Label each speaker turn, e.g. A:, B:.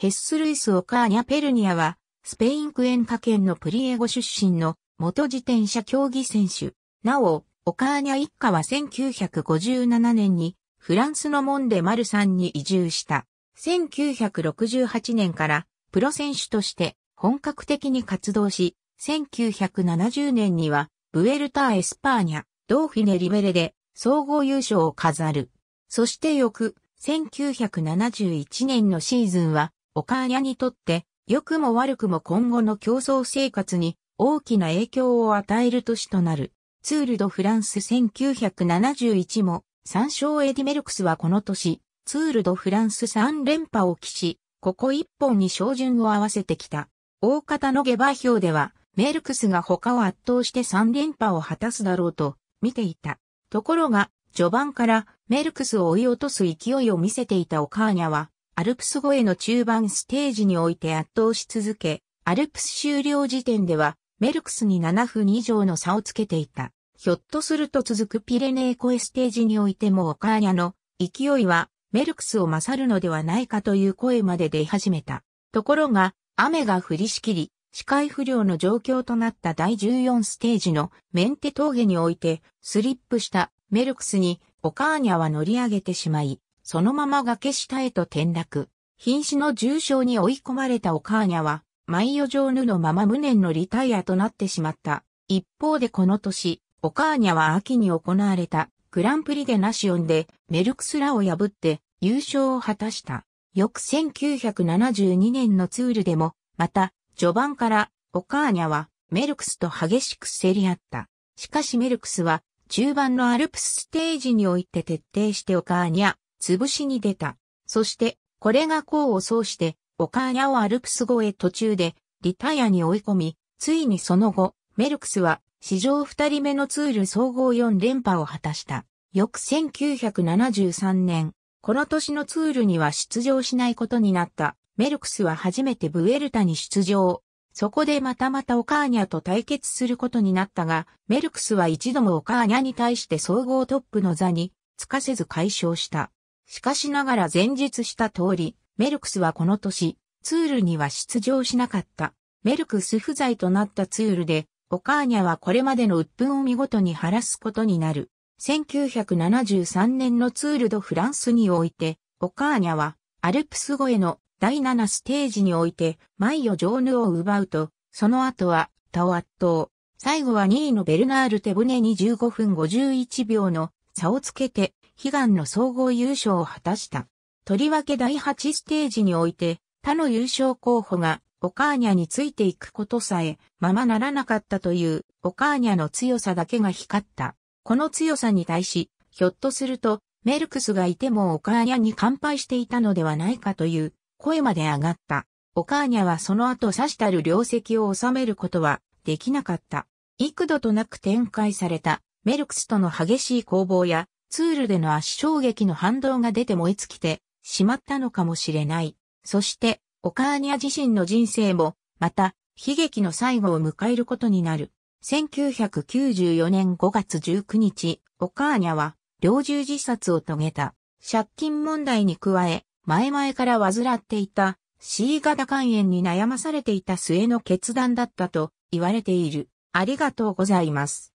A: ヘッスルイス・オカーニャ・ペルニアは、スペインクエンカ県のプリエゴ出身の元自転車競技選手。なお、オカーニャ一家は1957年にフランスのモンデ・マルサンに移住した。1968年からプロ選手として本格的に活動し、1970年にはブエルタ・ー・エスパーニャ、ドーフィネ・リベレで総合優勝を飾る。そして翌1971年のシーズンはオカーニャにとって、良くも悪くも今後の競争生活に大きな影響を与える年となる。ツール・ド・フランス1971も、参照エディメルクスはこの年、ツール・ド・フランス3連覇を期し、ここ一本に照準を合わせてきた。大方の下馬評では、メルクスが他を圧倒して3連覇を果たすだろうと見ていた。ところが、序盤からメルクスを追い落とす勢いを見せていたオカーニャは、アルプス越えの中盤ステージにおいて圧倒し続け、アルプス終了時点では、メルクスに7分以上の差をつけていた。ひょっとすると続くピレネー越えステージにおいてもオカーニャの勢いはメルクスを勝るのではないかという声まで出始めた。ところが、雨が降りしきり、視界不良の状況となった第14ステージのメンテ峠において、スリップしたメルクスにオカーニャは乗り上げてしまい、そのまま崖下へと転落。瀕死の重傷に追い込まれたオカーニャは、舞夜、上ぬのまま無念のリタイアとなってしまった。一方でこの年、オカーニャは秋に行われたグランプリでナシオンでメルクスラを破って優勝を果たした。翌1972年のツールでも、また、序盤からオカーニャはメルクスと激しく競り合った。しかしメルクスは中盤のアルプスステージにおいて徹底してオカーニャ、潰しに出た。そして、これが功を奏して、岡谷をアルプス越え途中で、リタイアに追い込み、ついにその後、メルクスは、史上二人目のツール総合4連覇を果たした。翌1973年、この年のツールには出場しないことになった。メルクスは初めてブエルタに出場。そこでまたまたオカーニャと対決することになったが、メルクスは一度もオカーニャに対して総合トップの座につかせず解消した。しかしながら前述した通り、メルクスはこの年、ツールには出場しなかった。メルクス不在となったツールで、オカーニャはこれまでの鬱憤を見事に晴らすことになる。1973年のツールドフランスにおいて、オカーニャはアルプス越えの第7ステージにおいて、マイヨ・ジョーヌを奪うと、その後は、タオ圧倒。最後は2位のベルナール・テ船ネに15分51秒の差をつけて、悲願の総合優勝を果たした。とりわけ第8ステージにおいて、他の優勝候補がオカーニャについていくことさえままならなかったというオカーニャの強さだけが光った。この強さに対し、ひょっとするとメルクスがいてもオカーニャに乾杯していたのではないかという声まで上がった。オカーニャはその後刺したる領席を収めることはできなかった。幾度となく展開されたメルクスとの激しい攻防やツールでの圧衝撃の反動が出て燃え尽きてしまったのかもしれない。そして、オカーニャ自身の人生も、また、悲劇の最後を迎えることになる。1994年5月19日、オカーニャは、猟銃自殺を遂げた。借金問題に加え、前々から患っていた C 型肝炎に悩まされていた末の決断だったと言われている。ありがとうございます。